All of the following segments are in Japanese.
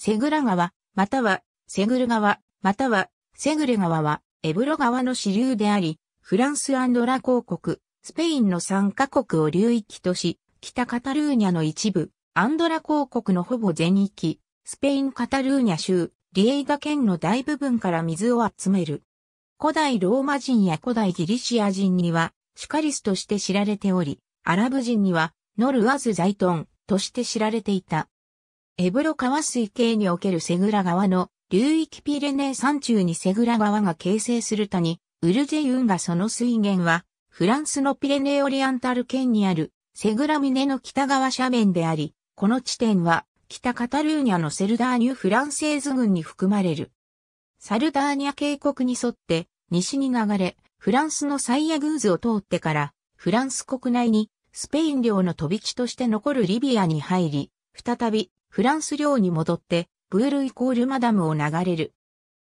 セグラ川、または、セグル川、または、セグレ川は、エブロ川の支流であり、フランスアンドラ公国、スペインの3カ国を流域とし、北カタルーニャの一部、アンドラ公国のほぼ全域、スペインカタルーニャ州、リエイダ県の大部分から水を集める。古代ローマ人や古代ギリシア人には、シュカリスとして知られており、アラブ人には、ノルアズ・ザイトンとして知られていた。エブロ川水系におけるセグラ川の流域ピレネー山中にセグラ川が形成する谷、ウルジェユンがその水源は、フランスのピレネーオリアンタル県にあるセグラ峰の北側斜面であり、この地点は北カタルーニャのセルダーニュ・フランセーズ群に含まれる。サルダーニャ渓谷に沿って西に流れ、フランスのサイヤグーズを通ってから、フランス国内にスペイン領の飛び地として残るリビアに入り、再びフランス領に戻って、ブールイコールマダムを流れる。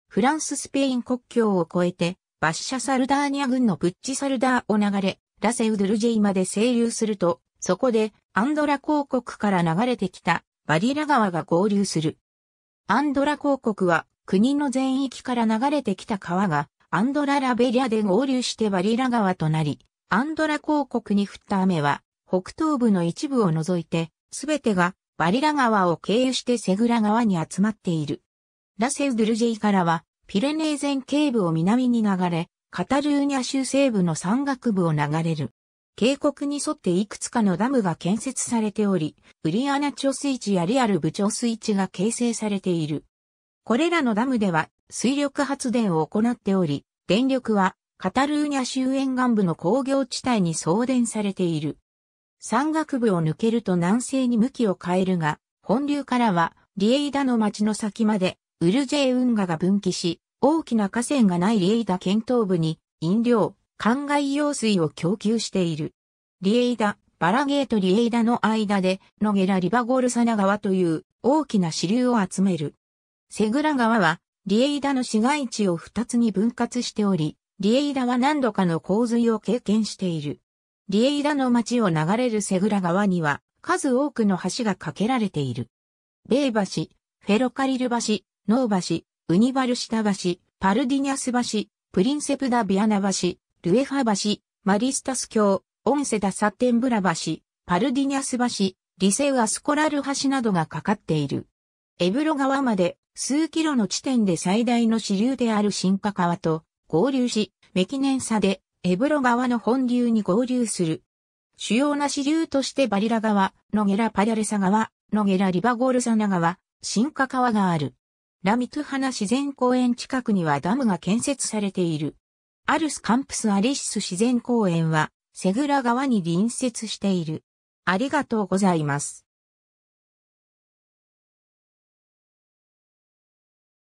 フランススペイン国境を越えて、バッシャサルダーニャ軍のプッチサルダーを流れ、ラセウドゥルジェイまで清流すると、そこでアンドラ公国から流れてきたバリラ川が合流する。アンドラ公国は国の全域から流れてきた川がアンドララベリアで合流してバリラ川となり、アンドラ公国に降った雨は北東部の一部を除いてすべてがバリラ川を経由してセグラ川に集まっている。ラセウドゥルジェイからは、ピレネーン警部を南に流れ、カタルーニャ州西部の山岳部を流れる。渓谷に沿っていくつかのダムが建設されており、ウリアナ貯水池やリアル部貯水池が形成されている。これらのダムでは水力発電を行っており、電力はカタルーニャ州沿岸部の工業地帯に送電されている。山岳部を抜けると南西に向きを変えるが、本流からはリエイダの町の先までウルジェー運河が分岐し、大きな河川がないリエイダ県東部に飲料、灌漑用水を供給している。リエイダ、バラゲートリエイダの間で、ノゲラ・リバゴルサナ川という大きな支流を集める。セグラ川は、リエイダの市街地を二つに分割しており、リエイダは何度かの洪水を経験している。リエイラの町を流れるセグラ川には、数多くの橋が架けられている。ベイ橋、フェロカリル橋、ノー橋、ウニバルシタ橋、パルディニャス橋、プリンセプダビアナ橋、ルエファ橋、マリスタス橋、オンセダサッテンブラ橋、パルディニャス橋、リセウアスコラル橋などが架かっている。エブロ川まで数キロの地点で最大の支流であるシンカ川と合流し、メキネンサでエブロ川の本流に合流する。主要な支流としてバリラ川、ノゲラパリャレサ川、ノゲラリバゴルサナ川、ンカ川がある。ラミトゥハナ自然公園近くにはダムが建設されている。アルスカンプスアリシス自然公園は、セグラ川に隣接している。ありがとうございます。